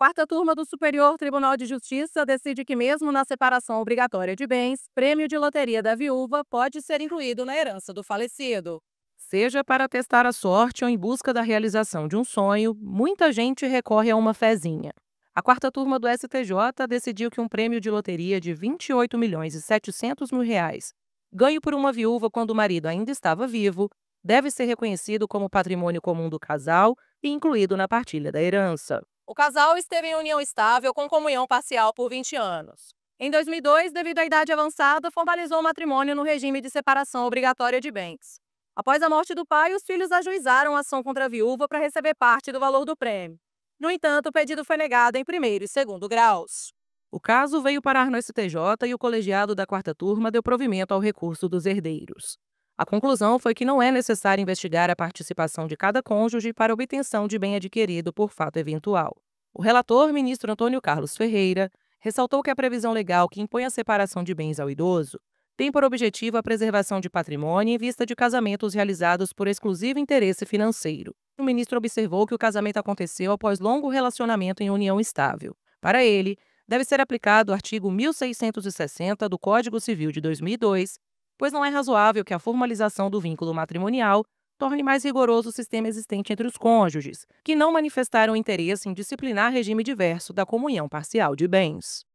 Quarta turma do Superior Tribunal de Justiça decide que, mesmo na separação obrigatória de bens, prêmio de loteria da viúva pode ser incluído na herança do falecido. Seja para testar a sorte ou em busca da realização de um sonho, muita gente recorre a uma fezinha. A quarta turma do STJ decidiu que um prêmio de loteria de 28 milhões e 700 mil reais, ganho por uma viúva quando o marido ainda estava vivo, deve ser reconhecido como patrimônio comum do casal e incluído na partilha da herança. O casal esteve em união estável com comunhão parcial por 20 anos. Em 2002, devido à idade avançada, formalizou o matrimônio no regime de separação obrigatória de bens. Após a morte do pai, os filhos ajuizaram a ação contra a viúva para receber parte do valor do prêmio. No entanto, o pedido foi negado em primeiro e segundo graus. O caso veio parar no STJ e o colegiado da quarta turma deu provimento ao recurso dos herdeiros. A conclusão foi que não é necessário investigar a participação de cada cônjuge para obtenção de bem adquirido por fato eventual. O relator, ministro Antônio Carlos Ferreira, ressaltou que a previsão legal que impõe a separação de bens ao idoso tem por objetivo a preservação de patrimônio em vista de casamentos realizados por exclusivo interesse financeiro. O ministro observou que o casamento aconteceu após longo relacionamento em união estável. Para ele, deve ser aplicado o artigo 1660 do Código Civil de 2002, pois não é razoável que a formalização do vínculo matrimonial torne mais rigoroso o sistema existente entre os cônjuges, que não manifestaram interesse em disciplinar regime diverso da comunhão parcial de bens.